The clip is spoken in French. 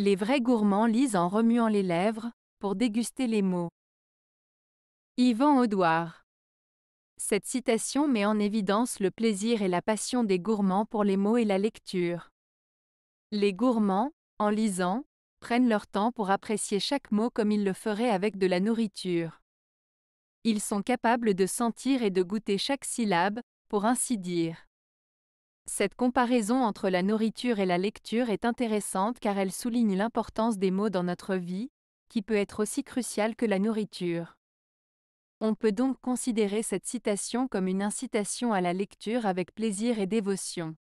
Les vrais gourmands lisent en remuant les lèvres, pour déguster les mots. Yvan Audouard. Cette citation met en évidence le plaisir et la passion des gourmands pour les mots et la lecture. Les gourmands, en lisant, prennent leur temps pour apprécier chaque mot comme ils le feraient avec de la nourriture. Ils sont capables de sentir et de goûter chaque syllabe, pour ainsi dire. Cette comparaison entre la nourriture et la lecture est intéressante car elle souligne l'importance des mots dans notre vie, qui peut être aussi cruciale que la nourriture. On peut donc considérer cette citation comme une incitation à la lecture avec plaisir et dévotion.